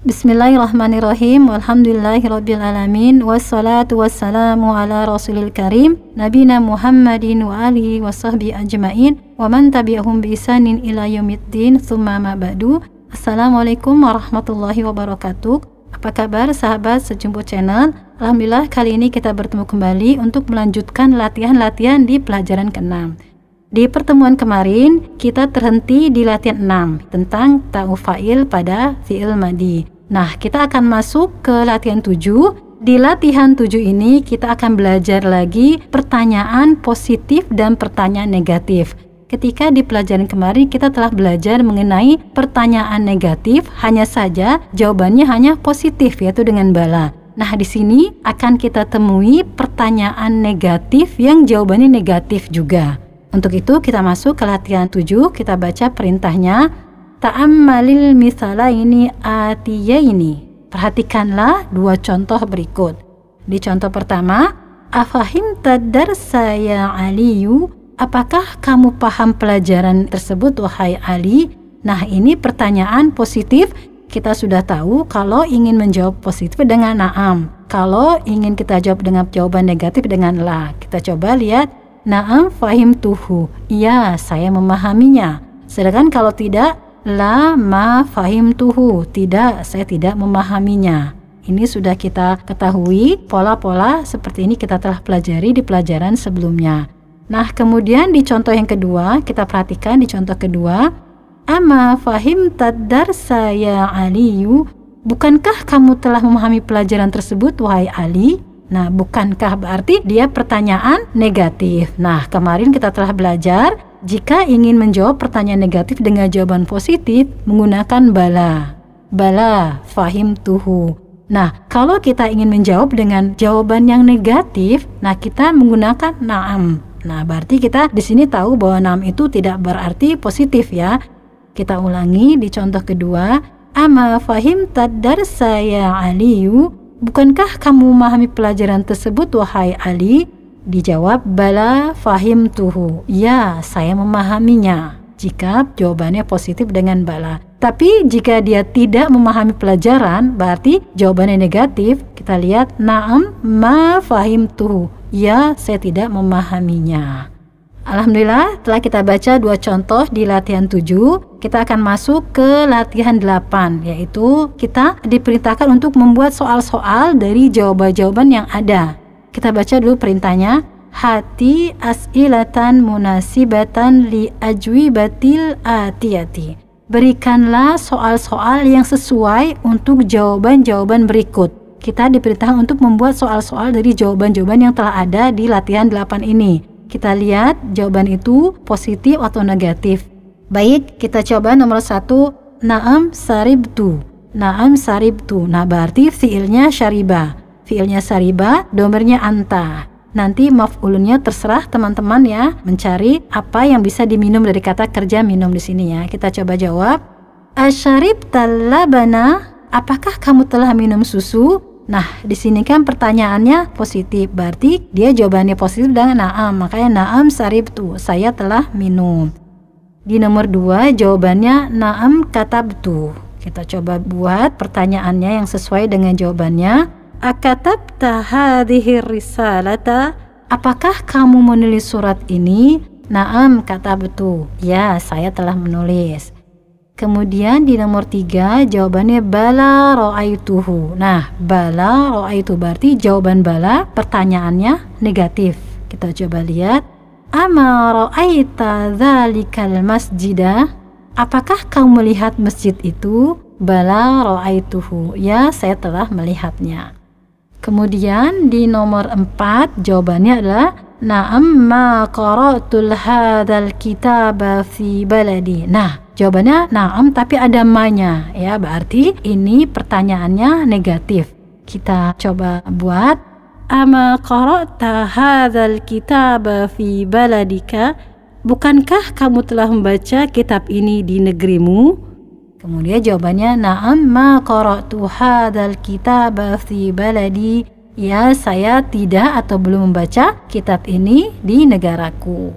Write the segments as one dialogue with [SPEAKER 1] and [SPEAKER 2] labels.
[SPEAKER 1] Bismillahirrahmanirrahim Walhamdulillahirrabbilalamin Wassalatu wassalamu ala rasulil karim Nabina Muhammadin wa alihi wa sahbihi ajma'in Wa man tabi'ahum bi ila yumiddin. Thumma ma'badu. ba'du Assalamualaikum warahmatullahi wabarakatuh Apa kabar sahabat sejumput channel Alhamdulillah kali ini kita bertemu kembali Untuk melanjutkan latihan-latihan di pelajaran ke-6 di pertemuan kemarin, kita terhenti di latihan 6 tentang ta'u fa'il pada fi'il madi. Nah, kita akan masuk ke latihan 7. Di latihan 7 ini, kita akan belajar lagi pertanyaan positif dan pertanyaan negatif. Ketika di pelajaran kemarin kita telah belajar mengenai pertanyaan negatif, hanya saja jawabannya hanya positif yaitu dengan bala. Nah, di sini akan kita temui pertanyaan negatif yang jawabannya negatif juga. Untuk itu kita masuk ke latihan 7, kita baca perintahnya. Ta'ammalil misala ini atiya ini. Perhatikanlah dua contoh berikut. Di contoh pertama, afahim tadar saya aliyu. Apakah kamu paham pelajaran tersebut, wahai Ali? Nah, ini pertanyaan positif. Kita sudah tahu kalau ingin menjawab positif dengan naam. Kalau ingin kita jawab dengan jawaban negatif dengan la. Kita coba lihat Naam fahim tuhu. Iya, saya memahaminya. Sedangkan kalau tidak, la ma fahim tuhu. Tidak, saya tidak memahaminya. Ini sudah kita ketahui, pola-pola seperti ini kita telah pelajari di pelajaran sebelumnya. Nah, kemudian di contoh yang kedua, kita perhatikan di contoh kedua, Ama fahim tadar saya Aliyu, bukankah kamu telah memahami pelajaran tersebut, wahai Ali? Nah, bukankah berarti dia pertanyaan negatif? Nah, kemarin kita telah belajar jika ingin menjawab pertanyaan negatif dengan jawaban positif menggunakan bala. Bala fahim tuhu. Nah, kalau kita ingin menjawab dengan jawaban yang negatif, nah kita menggunakan naam. Nah, berarti kita di sini tahu bahwa naam itu tidak berarti positif ya. Kita ulangi di contoh kedua. Ama fahim tadar saya Aliyu Bukankah kamu memahami pelajaran tersebut, wahai Ali? Dijawab, bala fahim tuhu. Ya, saya memahaminya. Jika jawabannya positif dengan bala. Tapi jika dia tidak memahami pelajaran, berarti jawabannya negatif. Kita lihat, naam ma fahim tuhu. Ya, saya tidak memahaminya. Alhamdulillah telah kita baca dua contoh di latihan 7 Kita akan masuk ke latihan 8 Yaitu kita diperintahkan untuk membuat soal-soal dari jawaban-jawaban yang ada Kita baca dulu perintahnya Hati as'ilatan munasibatan li batil atiyati Berikanlah soal-soal yang sesuai untuk jawaban-jawaban berikut kita diperintahkan untuk membuat soal-soal dari jawaban-jawaban yang telah ada di latihan 8 ini kita lihat jawaban itu positif atau negatif. Baik, kita coba nomor satu, naam saribtu. Naam saribtu. Nah, berarti fiilnya syariba. Fiilnya syariba. domernya anta. Nanti maf'ulunnya terserah teman-teman ya mencari apa yang bisa diminum dari kata kerja minum di sini ya. Kita coba jawab. Asyarib talabana, apakah kamu telah minum susu? Nah, di sini kan pertanyaannya positif, berarti dia jawabannya positif dengan naam. Makanya naam tuh saya telah minum. Di nomor 2 jawabannya naam tuh. Kita coba buat pertanyaannya yang sesuai dengan jawabannya. Akatab tahadihir risalata? Apakah kamu menulis surat ini? Naam betul Ya, saya telah menulis. Kemudian di nomor tiga jawabannya bala ro'aituhu. Nah, bala ro'aitu berarti jawaban bala pertanyaannya negatif. Kita coba lihat. Ama ro'aita dhalikal masjidah. Apakah kamu melihat masjid itu? Bala ro'aituhu. Ya, saya telah melihatnya. Kemudian di nomor empat jawabannya adalah Nah, amma qara'tul hadzal kitaba fi baladi. Nah, jawabannya na'am tapi ada manya ya, berarti ini pertanyaannya negatif. Kita coba buat Ama qara'ta hadzal kitaba fi baladika? Bukankah kamu telah membaca kitab ini di negerimu? Kemudian jawabannya na'am ma qara'tu hadzal kitaba fi baladi Ya, saya tidak atau belum membaca kitab ini di negaraku.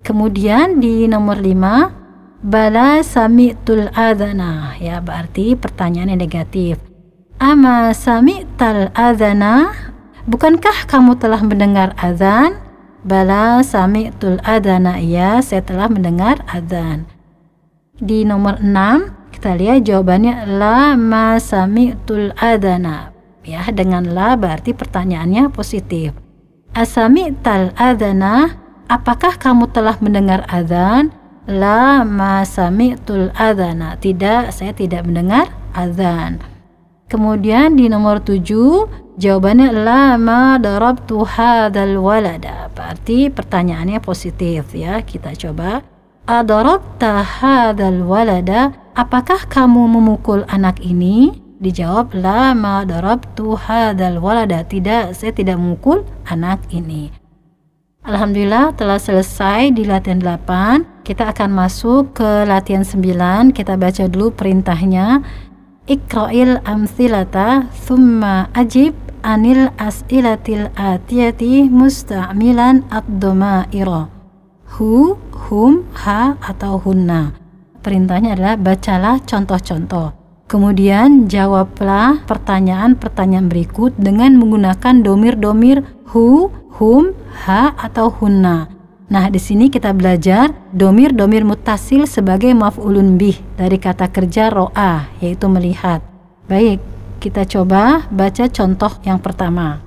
[SPEAKER 1] Kemudian di nomor 5, bala sami'tul adana. Ya, berarti pertanyaan yang negatif. Ama sami'tal adana? Bukankah kamu telah mendengar azan? Bala sami'tul adana. Ya, saya telah mendengar azan. Di nomor 6, kita lihat jawabannya lama ma sami'tul adana ya dengan la berarti pertanyaannya positif asami tal adana apakah kamu telah mendengar adzan la masami tul adana tidak saya tidak mendengar adzan kemudian di nomor 7 jawabannya la ma tuha dal walada berarti pertanyaannya positif ya kita coba adarabta hadal walada apakah kamu memukul anak ini Dijawab lama tuha dalwalada walada. Tidak, saya tidak mukul anak ini. Alhamdulillah telah selesai di latihan 8. Kita akan masuk ke latihan 9. Kita baca dulu perintahnya. Ikra'il amsilata thumma ajib anil as'ilatil atiyati musta'milan ad-domaira. Hu, hum, ha, atau hunna. Perintahnya adalah bacalah contoh-contoh. Kemudian jawablah pertanyaan-pertanyaan berikut dengan menggunakan domir-domir hu, hum, ha, atau hunna. Nah, di sini kita belajar domir-domir mutasil sebagai maf'ulun bih dari kata kerja ro'a, yaitu melihat. Baik, kita coba baca contoh yang pertama.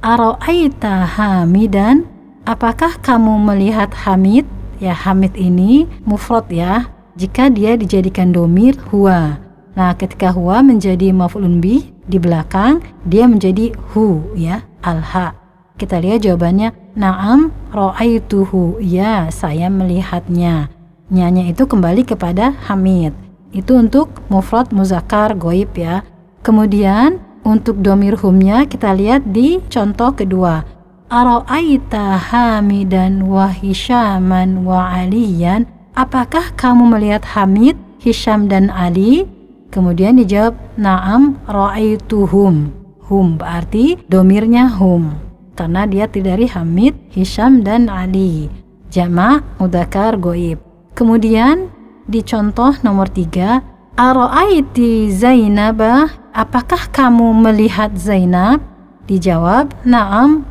[SPEAKER 1] Aro'aita hamidan, apakah kamu melihat Hamid? Ya, Hamid ini mufrad ya, jika dia dijadikan domir huwa Nah, ketika huwa menjadi maf'ulun bi di belakang, dia menjadi hu ya, alha. Kita lihat jawabannya na'am ra'aituhu. Ya, saya melihatnya. Nyanya itu kembali kepada hamid. Itu untuk mufrad muzakkar goib ya. Kemudian untuk domir humnya kita lihat di contoh kedua. Ara'aita Hamidan wa Hisyaman wa Aliyan Apakah kamu melihat Hamid, Hisham dan Ali Kemudian dijawab na'am ra'aituhum. Hum berarti domirnya hum karena dia dari Hamid, Hisham dan Ali. Jama' mudakar goib. Kemudian dicontoh nomor tiga Aro'aiti Zainabah, apakah kamu melihat Zainab? Dijawab, na'am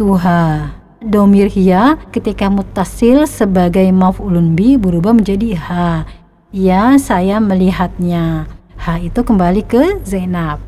[SPEAKER 1] tuha Domir hiya ketika mutasil sebagai maf'ulun bi berubah menjadi ha Ya, saya melihatnya. H itu kembali ke Zainab.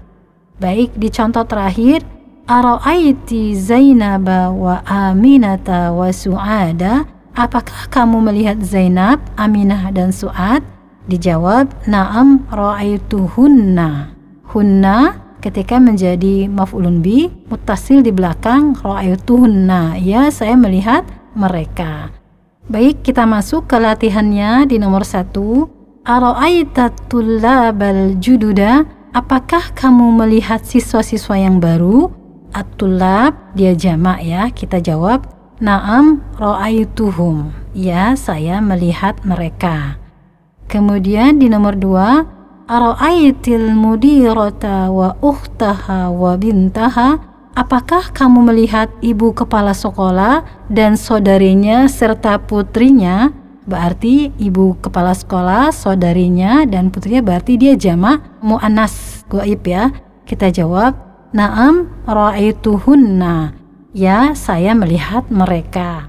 [SPEAKER 1] Baik, di contoh terakhir, Ara'aiti Zainaba wa Aminata wa Su'ada. Apakah kamu melihat Zainab, Aminah, dan Su'ad? Dijawab, Naam ra'aituhunna. Hunna ketika menjadi maf'ulun bi, mutasil di belakang ra'aituhunna. Ya, saya melihat mereka. Baik, kita masuk ke latihannya di nomor satu. Ara'aita tullabal jududa, apakah kamu melihat siswa-siswa yang baru? at dia jamak ya, kita jawab. Naam ra'aituhum, ya saya melihat mereka. Kemudian di nomor dua, Ara'aitil mudirata wa ukhtaha wa bintaha, Apakah kamu melihat ibu kepala sekolah dan saudarinya serta putrinya? Berarti ibu kepala sekolah, saudarinya dan putrinya berarti dia jamak mu'anas goib ya. Kita jawab, Naam ra'aituhunna. Ya, saya melihat mereka.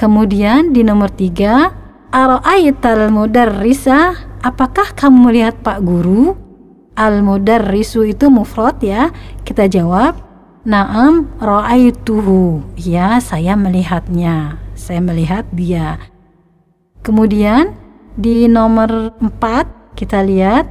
[SPEAKER 1] Kemudian di nomor tiga, Ara'aital mudarrisa, apakah kamu melihat pak guru? Al mudarrisu itu mufrad ya. Kita jawab, Naam ra'aituhu. Ya, saya melihatnya. Saya melihat dia. Kemudian di nomor 4 kita lihat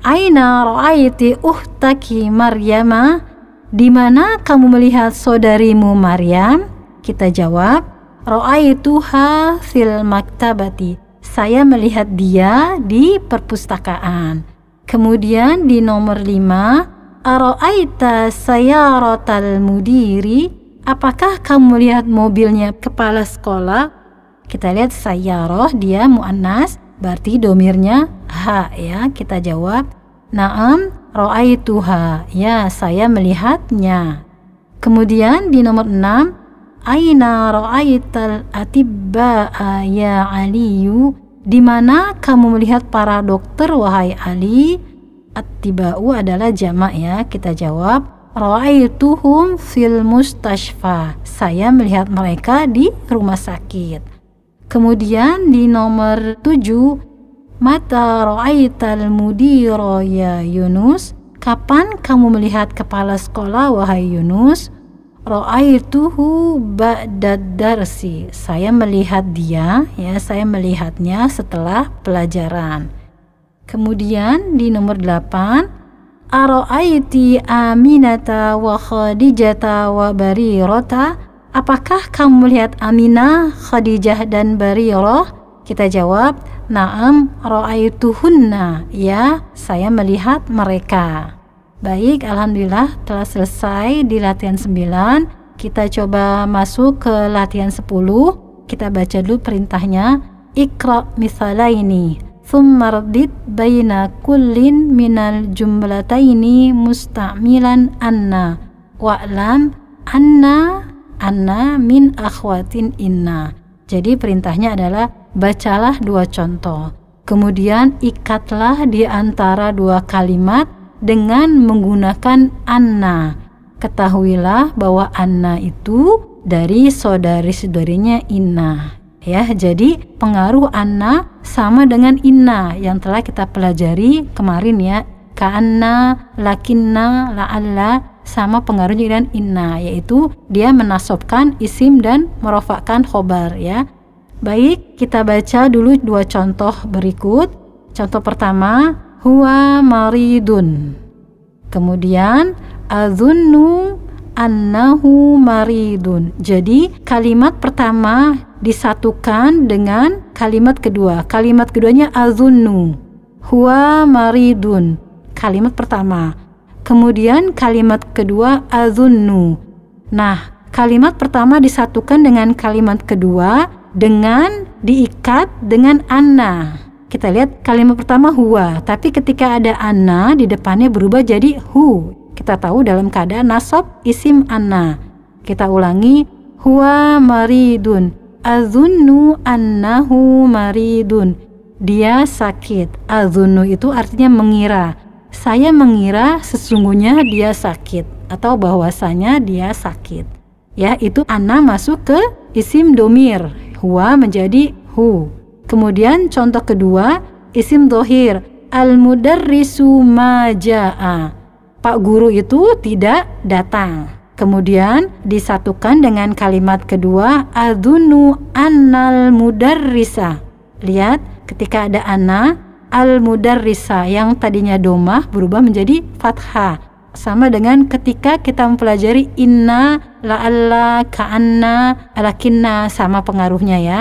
[SPEAKER 1] Aina ra'aiti uhtaki Maryama? Di mana kamu melihat saudarimu Maryam? Kita jawab, ra'aituha fil maktabati. Saya melihat dia di perpustakaan. Kemudian di nomor 5 Aro'aita sayarotal mudiri Apakah kamu lihat mobilnya kepala sekolah? Kita lihat sayaroh dia mu'annas Berarti domirnya ha ya Kita jawab Naam ro'aituha Ya saya melihatnya Kemudian di nomor 6 Aina ro'aital atibba'a ya aliyu Di mana kamu melihat para dokter wahai Ali? at adalah jamak ya. Kita jawab ra'aituhum fil mustashfa. Saya melihat mereka di rumah sakit. Kemudian di nomor 7 Mata ra'aital mudiro ya Yunus Kapan kamu melihat kepala sekolah wahai Yunus? Ra'aituhu ba'dad darsi. Saya melihat dia, ya, saya melihatnya setelah pelajaran. Kemudian di nomor 8, Ara'aiti Aminata wa Khadijata wa barirota Apakah kamu melihat Aminah, Khadijah dan Barirah? Kita jawab, Naam ra'aituhunna. Ya, saya melihat mereka. Baik, alhamdulillah telah selesai di latihan 9. Kita coba masuk ke latihan 10. Kita baca dulu perintahnya. Iqra misalaini. ثم ردد kullin minal من الجملتين mustamilan Anna واعlam anna anna min akhwatin inna jadi perintahnya adalah bacalah dua contoh kemudian ikatlah di antara dua kalimat dengan menggunakan anna ketahuilah bahwa anna itu dari saudari-saudarinya inna ya. Jadi pengaruh anna sama dengan inna yang telah kita pelajari kemarin ya. Ka'anna, lakinna, la'alla sama pengaruhnya dengan inna yaitu dia menasobkan isim dan merofakkan khobar ya. Baik, kita baca dulu dua contoh berikut. Contoh pertama, huwa maridun. Kemudian azunnu annahu maridun. Jadi kalimat pertama disatukan dengan kalimat kedua. Kalimat keduanya azunnu, huwa maridun. Kalimat pertama. Kemudian kalimat kedua azunnu. Nah, kalimat pertama disatukan dengan kalimat kedua dengan diikat dengan anna. Kita lihat kalimat pertama huwa, tapi ketika ada anna di depannya berubah jadi hu. Kita tahu dalam keadaan nasab isim anna. Kita ulangi huwa maridun azunnu annahu maridun dia sakit azunnu itu artinya mengira saya mengira sesungguhnya dia sakit atau bahwasanya dia sakit ya itu ana masuk ke isim domir huwa menjadi hu kemudian contoh kedua isim dohir al mudarrisu maja'a pak guru itu tidak datang Kemudian disatukan dengan kalimat kedua adunu mudar risa. Lihat ketika ada ana al mudar risa yang tadinya domah berubah menjadi fathah sama dengan ketika kita mempelajari inna la'alla ka'anna alakinna sama pengaruhnya ya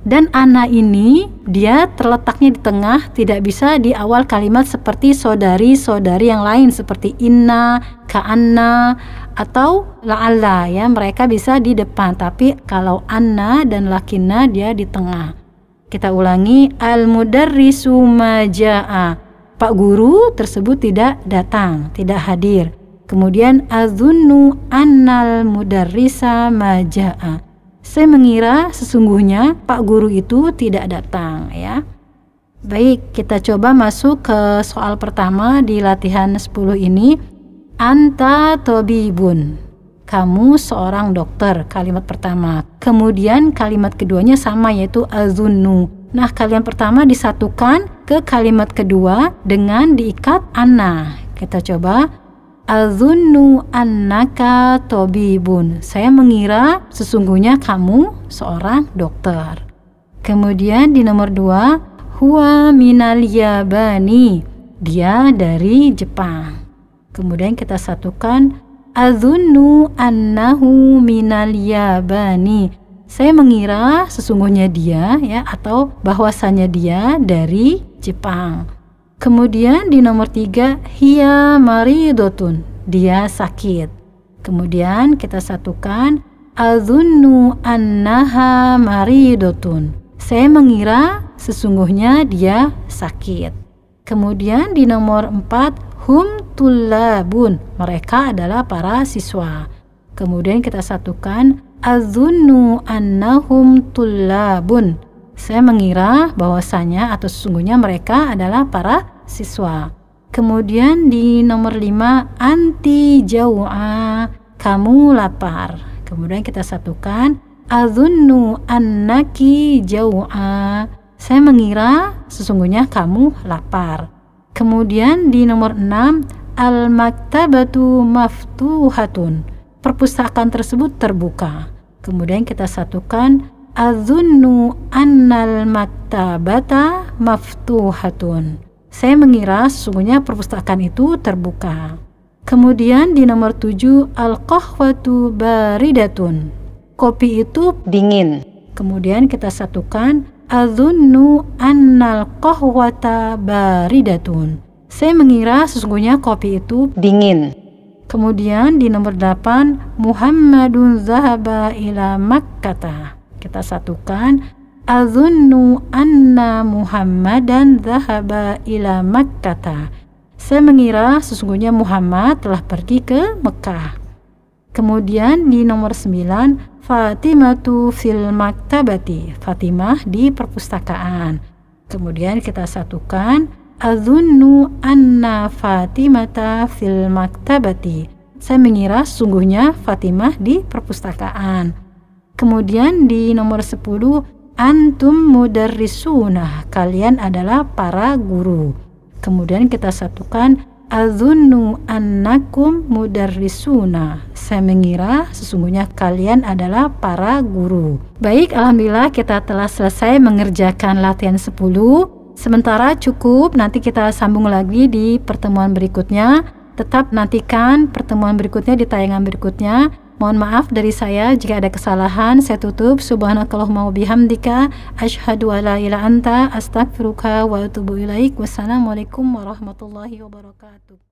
[SPEAKER 1] dan ana ini dia terletaknya di tengah, tidak bisa di awal kalimat seperti saudari-saudari yang lain seperti inna, ka'anna atau la'alla ya. Mereka bisa di depan, tapi kalau anna dan lakinna dia di tengah. Kita ulangi al-mudarrisu maja'a. Pak guru tersebut tidak datang, tidak hadir. Kemudian azunnu annal mudarrisa maja'a saya mengira sesungguhnya Pak Guru itu tidak datang ya. Baik, kita coba masuk ke soal pertama di latihan 10 ini. Anta tobibun. Kamu seorang dokter, kalimat pertama. Kemudian kalimat keduanya sama yaitu azunnu. Nah, kalian pertama disatukan ke kalimat kedua dengan diikat ana. Kita coba Azunnu annaka tabibun. Saya mengira sesungguhnya kamu seorang dokter. Kemudian di nomor dua, huwa minal yabani. Dia dari Jepang. Kemudian kita satukan azunnu annahu minal yabani. Saya mengira sesungguhnya dia ya atau bahwasanya dia dari Jepang. Kemudian di nomor tiga, hia maridotun, dia sakit. Kemudian kita satukan azunnu annaha maridotun. Saya mengira sesungguhnya dia sakit. Kemudian di nomor empat, hum tulabun, mereka adalah para siswa. Kemudian kita satukan azunnu annahum tulabun, saya mengira bahwasanya atau sesungguhnya mereka adalah para siswa. Kemudian di nomor 5 anti jawa kamu lapar. Kemudian kita satukan azunnu annaki jawa. Saya mengira sesungguhnya kamu lapar. Kemudian di nomor 6 al-maktabatu maftuhatun. Perpustakaan tersebut terbuka. Kemudian kita satukan azunnu annal maktabata maftuhatun. Saya mengira sesungguhnya perpustakaan itu terbuka. Kemudian di nomor 7 al-qahwatu baridatun. Kopi itu dingin. Kemudian kita satukan azunnu annal qahwata baridatun. Saya mengira sesungguhnya kopi itu dingin. Kemudian di nomor 8 Muhammadun zahaba ila Makkah. Kita satukan Azunnu anna muhammad dan zahaba ila makkata Saya mengira sesungguhnya Muhammad telah pergi ke Mekah. Kemudian di nomor 9 Fatimatu fil maktabati Fatimah di perpustakaan Kemudian kita satukan Azunnu anna Fatimata fil maktabati Saya mengira sesungguhnya Fatimah di perpustakaan Kemudian di nomor 10 antum mudarrisuna, kalian adalah para guru. Kemudian kita satukan azunnu annakum mudarrisuna. Saya mengira sesungguhnya kalian adalah para guru. Baik, alhamdulillah kita telah selesai mengerjakan latihan 10. Sementara cukup, nanti kita sambung lagi di pertemuan berikutnya. Tetap nantikan pertemuan berikutnya di tayangan berikutnya. Mohon maaf dari saya jika ada kesalahan. Saya tutup. Subhanakallahumma wabihamdika. mau biham la ila anta. Astagfiruka wa atubu ilaik. Wassalamualaikum warahmatullahi wabarakatuh.